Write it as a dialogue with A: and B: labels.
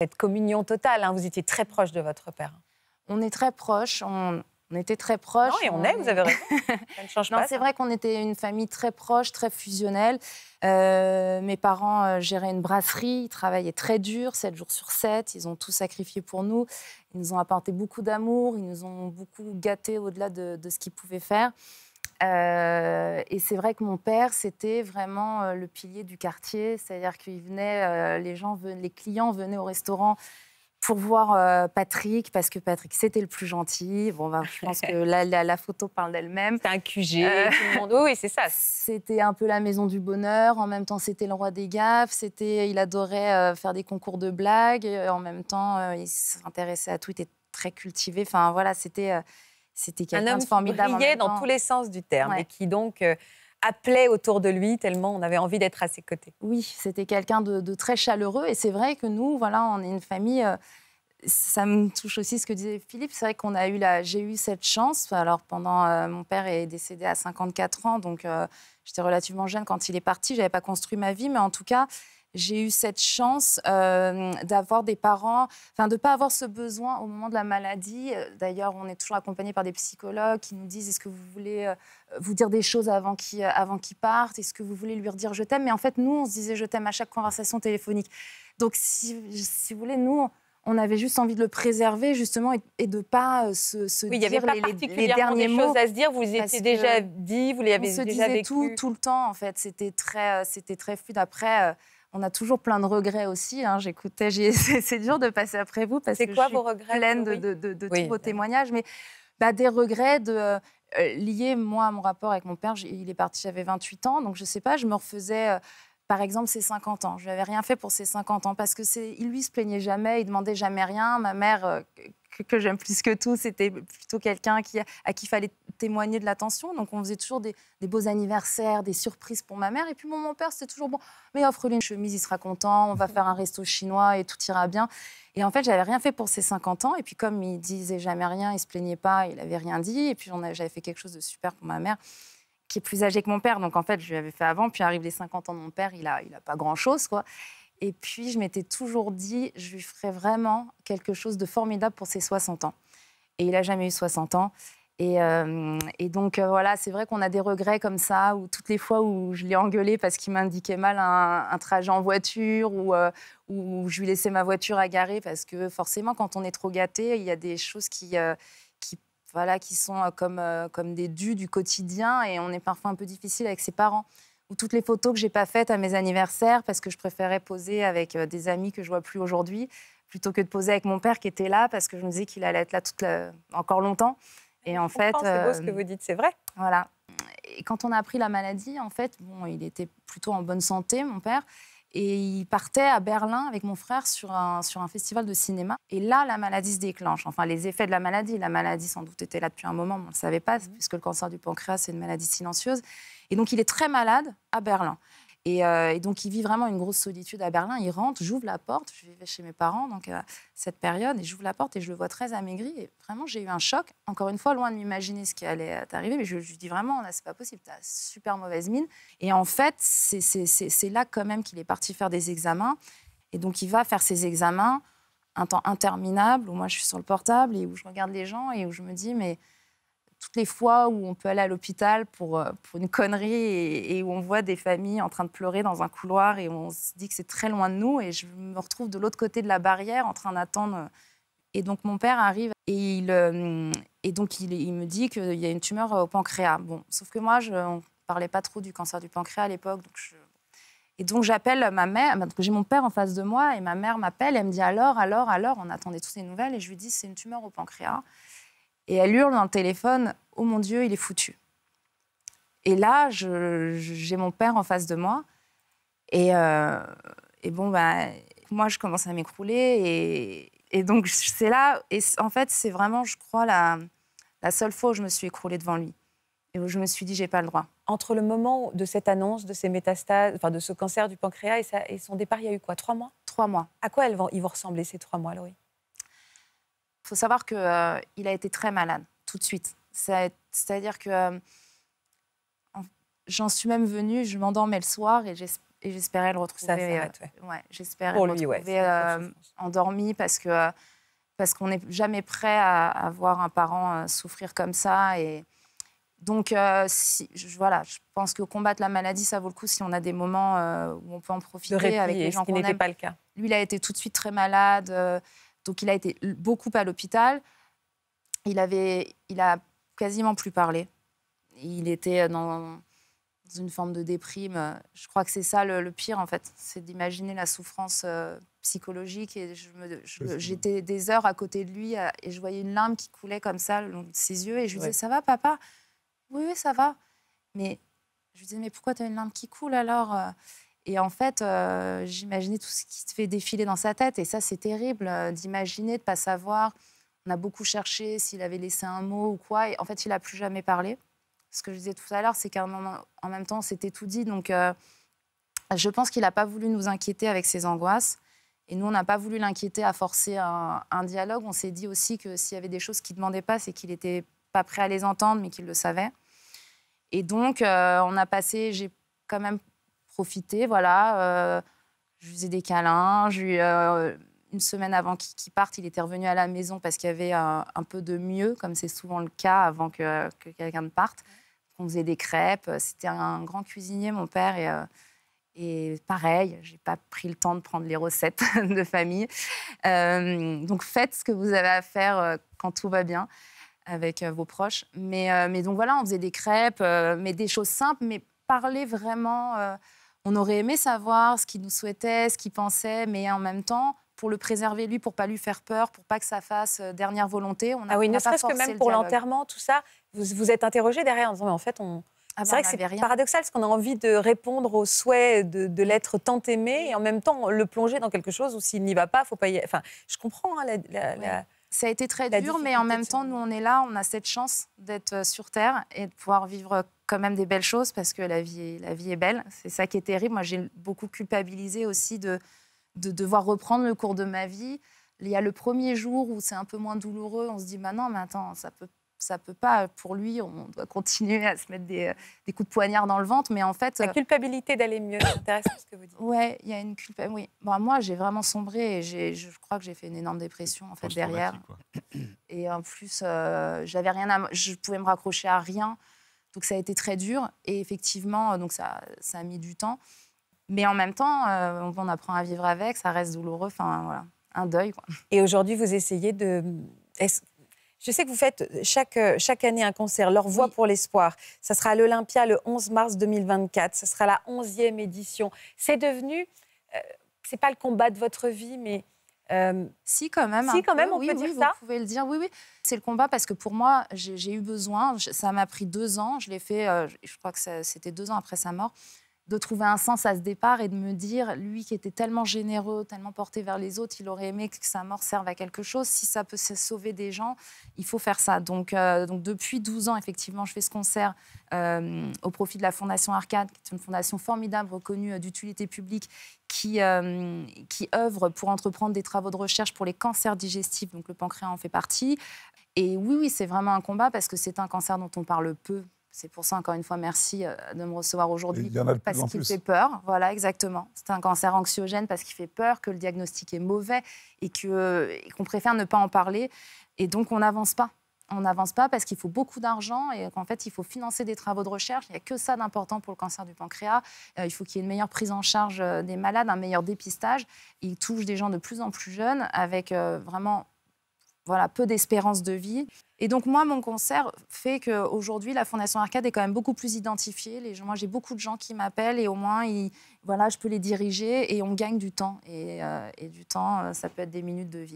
A: cette communion totale. Hein. Vous étiez très proche de votre père. On est très proche. On, était très proche. Non, et on, est, vous avez raison. Ça ne change non, C'est vrai qu'on était une famille très proche, très fusionnelle. Euh, mes parents euh, géraient une brasserie, ils travaillaient très dur, 7 jours sur 7. Ils ont tout sacrifié pour nous. Ils nous ont apporté beaucoup d'amour, ils nous ont beaucoup gâtés au-delà de, de, ce qu'ils pouvaient faire. Euh, et c'est vrai que mon père, c'était vraiment euh, le pilier du quartier. C'est-à-dire qu'il venait, euh, les gens, les clients venaient au restaurant pour voir Patrick, parce que Patrick, c'était le plus gentil. Bon, ben, je pense que la, photo parle d'elle-même. C'était un QG, tout le monde. oui, c'est ça. C'était un peu la maison du bonheur. En même temps, c'était le roi des gaffes. C'était, il adorait faire des concours de blagues. En même temps, il s'intéressait à tout. Il était très cultivé. Enfin, voilà, c'était. C'était quelqu'un formidable. Qui dans tous les sens du terme et qui donc euh, appelait autour de lui tellement on avait envie d'être à ses côtés. Oui, c'était quelqu'un de, très chaleureux et c'est vrai que nous, voilà, on est une famille. Euh, ça me touche aussi ce que disait Philippe. C'est vrai qu'on a eu la, j'ai eu cette chance. Alors pendant euh, mon père est décédé à 54 ans, donc j'étais relativement jeune quand il est parti. J'avais pas construit ma vie, mais en tout cas, j'ai eu cette chance euh, d'avoir des parents, enfin de ne pas avoir ce besoin au moment de la maladie. Euh, d'ailleurs, on est toujours accompagné par des psychologues qui nous disent est-ce que vous voulez euh, vous dire des choses avant qu'ils partent Est-ce que vous voulez lui redire je t'aime Mais en fait, nous, on se disait je t'aime à chaque conversation téléphonique. Donc, si, vous voulez, nous, on avait juste envie de le préserver justement et, de ne pas se, se oui, il y avait pas les, derniers mots choses à se dire. Vous les étiez déjà dit, vous les avez on se déjà disait tout tout le temps en fait. C'était très c'était très fluide. Après, on a toujours plein de regrets aussi. Hein. J'écoutais, c'est dur de passer après vous parce que quoi vos regrets, de, tous vos témoignages, mais bah, des regrets de, euh, liés, moi, à mon rapport avec mon père. Il est parti, j'avais 28 ans, donc je sais pas, je me refaisais. Euh, par exemple, ses 50 ans. Je n'avais rien fait pour ses 50 ans parce que c'est, lui se plaignait jamais, il demandait jamais rien. Ma mère, euh, que, j'aime plus que tout, c'était plutôt quelqu'un qui, à qui il fallait témoigner de l'attention. Donc on faisait toujours des, beaux anniversaires, des surprises pour ma mère. Et puis mon père, c'était toujours bon, mais offre-lui une chemise, il sera content, on va faire un resto chinois et tout ira bien. Et en fait, j'avais rien fait pour ses 50 ans. Et puis comme il disait jamais rien, il se plaignait pas, il avait rien dit. Et puis j'avais fait quelque chose de super pour ma mère qui est plus âgée que mon père. Donc en fait, je lui avais fait avant. Puis arrive les 50 ans de mon père, il a, il a pas grand-chose, quoi. Et puis, je m'étais toujours dit, je lui ferais vraiment quelque chose de formidable pour ses 60 ans. Et il n'a jamais eu 60 ans. Et, euh, donc, euh, voilà, c'est vrai qu'on a des regrets comme ça, ou toutes les fois où je l'ai engueulé parce qu'il m'indiquait mal un, trajet en voiture, euh, ou, je lui laissais ma voiture à garer, parce que forcément, quand on est trop gâté, il y a des choses qui, qui, voilà, qui sont comme, comme des dus du quotidien, et on est parfois un peu difficile avec ses parents ou toutes les photos que j'ai pas faites à mes anniversaires parce que je préférais poser avec euh, des amis que je vois plus aujourd'hui plutôt que de poser avec mon père qui était là parce que je me disais qu'il allait être là toute encore longtemps. Et en fait, c'est beau ce que euh, vous dites, c'est vrai. Voilà. Et quand on a appris la maladie, en fait, bon, il était plutôt en bonne santé, mon père. Et il partait à Berlin avec mon frère sur un, sur un festival de cinéma. Et là, la maladie se déclenche. Enfin, les effets de la maladie. La maladie, sans doute, était là depuis un moment, on ne le savait pas, mhm. puisque le cancer du pancréas, c'est une maladie silencieuse. Et donc, il est très malade à Berlin. Euh, et, donc, il vit vraiment une grosse solitude à Berlin. Il rentre, j'ouvre la porte. Je vivais chez mes parents, donc euh, cette période, et j'ouvre la porte et je le vois très amaigri. Et vraiment, j'ai eu un choc. Encore une fois, loin de m'imaginer ce qui allait euh, t'arriver, mais je lui dis vraiment, là, c'est pas possible, t'as super mauvaise mine. Et en fait, c'est là quand même qu'il est parti faire des examens. Et donc, il va faire ses examens un temps interminable où moi je suis sur le portable et où je regarde les gens et où je me dis, mais toutes les fois où on peut aller à l'hôpital pour, euh, une connerie et, où on voit des familles en train de pleurer dans un couloir et on se dit que c'est très loin de nous et je me retrouve de l'autre côté de la barrière en train d'attendre. Et donc mon père arrive et il, euh, donc il, me dit qu'il y a une tumeur au pancréas. Bon, sauf que moi, je, on ne parlait pas trop du cancer du pancréas à l'époque, et donc j'appelle ma mère, j'ai mon père en face de moi et ma mère m'appelle, elle me dit alors, alors, alors, on attendait toutes les nouvelles et je lui dis c'est une tumeur au pancréas. Et elle hurle dans le téléphone Oh mon Dieu, il est foutu. Et là, j'ai mon père en face de moi. Euh, et, bon, bah, moi, je commence à m'écrouler. Et, donc, c'est là. Et en fait, c'est vraiment, je crois, la, la seule fois où je me suis écroulée devant lui. Et où je me suis dit, j'ai pas le droit. Entre le moment de cette annonce, de ces métastases, enfin, de ce cancer du pancréas et, et son départ, il y a eu quoi Trois mois Trois mois. À quoi vont, ils vont ressembler ces trois mois, Laurie il faut savoir qu'il euh, il a été très malade, tout de suite. C'est-à-dire que euh, j'en suis même venue, je m'endormais le soir et j'espérais le retrouver. Ça euh, ouais. j'espérais le endormi parce que parce qu'on n'est jamais prêt à, voir un parent souffrir comme ça et donc, si, je, voilà, je pense que combattre la maladie, ça vaut le coup si on a des moments où on peut en profiter avec les gens qu'on n'était pas le cas. Lui, il a été tout de suite très malade. Donc il a été beaucoup à l'hôpital. Il avait, il a quasiment plus parlé. Il était dans une forme de déprime. Je crois que c'est ça le, pire en fait, c'est d'imaginer la souffrance euh, psychologique. Et j'étais des heures à côté de lui euh, et je voyais une larme qui coulait comme ça le long de ses yeux et je lui disais ça va papa Oui oui ça va. Mais je lui disais mais pourquoi tu as une larme qui coule alors euh? Et en fait, euh, j'imaginais tout ce qui se fait défiler dans sa tête. Et ça, c'est terrible euh, d'imaginer, de ne pas savoir. On a beaucoup cherché s'il avait laissé un mot ou quoi. Et en fait, il n'a plus jamais parlé. Ce que je disais tout à l'heure, c'est qu'en en même temps, c'était tout dit. Donc, euh, je pense qu'il n'a pas voulu nous inquiéter avec ses angoisses. Et nous, on n'a pas voulu l'inquiéter à forcer un, dialogue. On s'est dit aussi que s'il y avait des choses qu'il ne demandait pas, c'est qu'il n'était pas prêt à les entendre, mais qu'il le savait. Et donc, on a passé, j'ai quand même profiter, voilà. Euh, je faisais des câlins, euh, une semaine avant qu'il parte, il était revenu à la maison parce qu'il y avait euh, un, peu de mieux, comme c'est souvent le cas avant que, quelqu'un ne parte. On faisait des crêpes. C'était un grand cuisinier, mon père. Et, pareil, et pareil, j'ai pas pris le temps de prendre les recettes de famille. donc faites ce que vous avez à faire quand tout va bien avec vos proches. Mais, mais donc voilà, on faisait des crêpes, mais des choses simples, mais parler vraiment on aurait aimé savoir ce qu'il nous souhaitait, ce qu'il pensait, mais en même temps, pour le préserver lui, pour pas lui faire peur, pour pas que ça fasse euh, dernière volonté. On a, ah oui, ne serait-ce que même pour l'enterrement, tout ça, vous êtes interrogé derrière en disant mais en fait on. Ah c'est bah, c'est paradoxal ce qu'on a envie de répondre au souhait de, l'être tant aimé et en même temps le plonger dans quelque chose où s'il n'y va pas, faut pas y. Enfin, je comprends hein, la ça a été très dur, mais en même temps, nous, on est là, on a cette chance d'être euh, sur Terre et de pouvoir vivre quand même des belles choses parce que la vie est, la vie est belle. C'est ça qui est terrible. Moi, j'ai beaucoup culpabilisé aussi de, devoir reprendre le cours de ma vie. Il y a le premier jour où c'est un peu moins douloureux, on se dit, maintenant, bah mais attends, ça peut ça peut pas. Pour lui, on doit continuer à se mettre des, euh, coups de poignard dans le ventre. Mais en fait. La euh, culpabilité d'aller mieux, c'est intéressant ce que vous dites. Ouais, il y a une culpabilité. Oui. moi, j'ai vraiment sombré et je crois que j'ai fait une énorme dépression, en fait, derrière. Et en plus, je euh, j'avais rien à... je pouvais me raccrocher à rien. Donc, ça a été très dur. Et effectivement, donc ça, ça a mis du temps. Mais en même temps, on apprend à vivre avec, ça reste douloureux. Enfin, voilà, un deuil. Quoi. Et aujourd'hui, vous essayez de. Je sais que vous faites euh, chaque, euh, chaque année un concert, Leur Voix pour l'Espoir. Ça sera à l'Olympia le 11 mars 2024. Ça sera la 11e édition. C'est devenu. Ce euh, c'est pas le combat de votre vie, mais. si, quand même. Si, quand même, on peut dire vous ça. Vous pouvez le dire, oui, oui. C'est le combat parce que pour moi, j'ai eu besoin. Ça m'a pris deux ans. Je l'ai fait, je crois que c'était deux ans après sa mort de trouver un sens à ce départ et de me dire, lui qui était tellement généreux, tellement porté vers les autres, il aurait aimé que sa mort serve à quelque chose. Si ça peut sauver des gens, il faut faire ça. Donc, euh, depuis 12 ans, effectivement, je fais ce concert euh, au profit de la Fondation Arcade, qui est une fondation formidable, reconnue euh, d'utilité publique, qui, qui œuvre pour entreprendre des travaux de recherche pour les cancers digestifs, donc le pancréas en fait partie. Et oui, oui, c'est vraiment un combat parce que c'est un cancer dont on parle peu c'est pour ça, encore une fois, merci euh, de me recevoir aujourd'hui. Parce qu'il fait peur. Voilà, exactement. C'est un cancer anxiogène parce qu'il fait peur, que le diagnostic est mauvais et qu'on préfère ne pas en parler. Et donc, on n'avance pas. On n'avance pas parce qu'il faut beaucoup d'argent et qu'en fait, il faut financer des travaux de recherche. Il n'y a que ça d'important pour le cancer du pancréas. Euh, il faut qu'il y ait une meilleure prise en charge euh, des malades, un meilleur dépistage. Il touche des gens de plus en plus jeunes avec vraiment voilà, peu d'espérance de vie. Et donc moi, mon concert fait qu'aujourd'hui, la Fondation Arcade est quand même beaucoup plus identifiée. Les gens, moi, j'ai beaucoup de gens qui m'appellent et au moins, voilà, je peux les diriger et on gagne du temps. et euh, du temps, euh, ça peut être des minutes de vie.